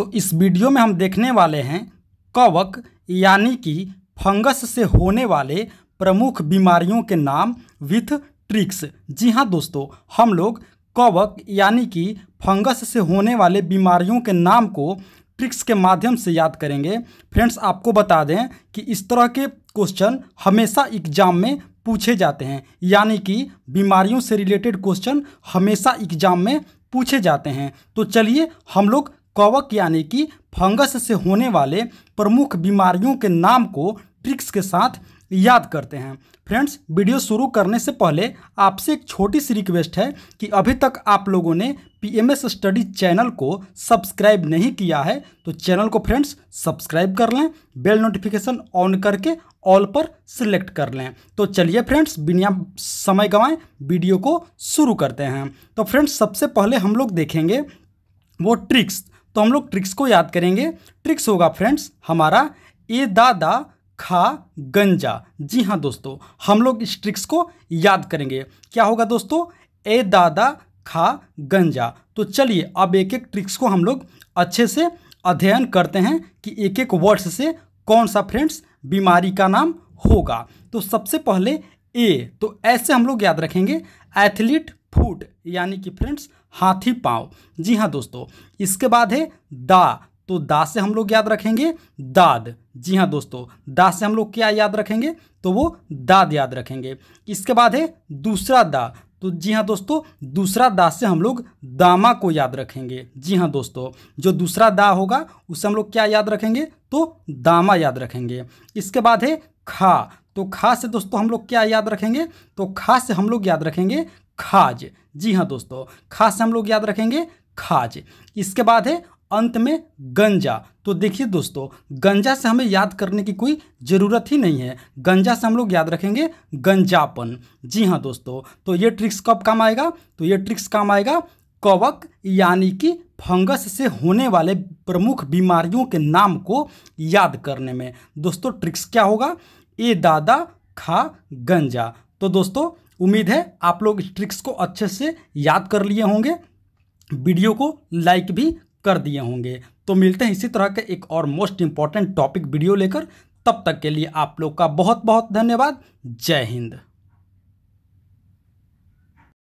तो इस वीडियो में हम देखने वाले हैं कवक यानी कि फंगस से होने वाले प्रमुख बीमारियों के नाम विथ ट्रिक्स जी हाँ दोस्तों हम लोग कवक यानी कि फंगस से होने वाले बीमारियों के नाम को ट्रिक्स के माध्यम से याद करेंगे फ्रेंड्स आपको बता दें कि इस तरह के क्वेश्चन हमेशा एग्जाम में पूछे जाते हैं यानी कि बीमारियों से रिलेटेड क्वेश्चन हमेशा एग्जाम में पूछे जाते हैं तो चलिए हम लोग कवक यानी कि फंगस से होने वाले प्रमुख बीमारियों के नाम को ट्रिक्स के साथ याद करते हैं फ्रेंड्स वीडियो शुरू करने से पहले आपसे एक छोटी सी रिक्वेस्ट है कि अभी तक आप लोगों ने पीएमएस स्टडी चैनल को सब्सक्राइब नहीं किया है तो चैनल को फ्रेंड्स सब्सक्राइब कर लें बेल नोटिफिकेशन ऑन करके ऑल पर सिलेक्ट कर लें तो चलिए फ्रेंड्स बिना समय गवाएं वीडियो को शुरू करते हैं तो फ्रेंड्स सबसे पहले हम लोग देखेंगे वो ट्रिक्स तो हम लोग ट्रिक्स को याद करेंगे ट्रिक्स होगा फ्रेंड्स हमारा ए दादा खा गंजा जी हाँ दोस्तों हम लोग इस ट्रिक्स को याद करेंगे क्या होगा दोस्तों ए दादा खा गंजा तो चलिए अब एक एक ट्रिक्स को हम लोग अच्छे से अध्ययन करते हैं कि एक एक वर्ड्स से कौन सा फ्रेंड्स बीमारी का नाम होगा तो सबसे पहले ए तो ऐसे हम लोग याद रखेंगे एथलीट फूट यानी कि फ्रेंड्स हाथी पाँव जी हाँ दोस्तों इसके बाद है दा तो दा से हम लोग याद रखेंगे दाद जी हाँ दोस्तों दा से हम लोग क्या याद रखेंगे तो वो दाद याद रखेंगे इसके बाद है दूसरा दा तो जी हाँ दोस्तों दूसरा दा से हम लोग दामा को याद रखेंगे जी हाँ दोस्तों जो दूसरा दा होगा उसे हम लोग क्या याद रखेंगे तो दामा याद रखेंगे इसके बाद है खा तो खा से दोस्तों हम लोग क्या याद रखेंगे तो खा से हम लोग याद रखेंगे खाज जी हाँ दोस्तों खास से हम लोग याद रखेंगे खाज इसके बाद है अंत में गंजा तो देखिए दोस्तों गंजा से हमें याद करने की कोई ज़रूरत ही नहीं है गंजा से हम लोग याद रखेंगे गंजापन जी हाँ दोस्तों तो ये ट्रिक्स कब काम आएगा तो ये ट्रिक्स काम आएगा कवक यानी कि फंगस से होने वाले प्रमुख बीमारियों के नाम को याद करने में दोस्तों ट्रिक्स क्या होगा ए दादा खा गंजा तो दोस्तों उम्मीद है आप लोग इस ट्रिक्स को अच्छे से याद कर लिए होंगे वीडियो को लाइक भी कर दिए होंगे तो मिलते हैं इसी तरह के एक और मोस्ट इम्पॉर्टेंट टॉपिक वीडियो लेकर तब तक के लिए आप लोग का बहुत बहुत धन्यवाद जय हिंद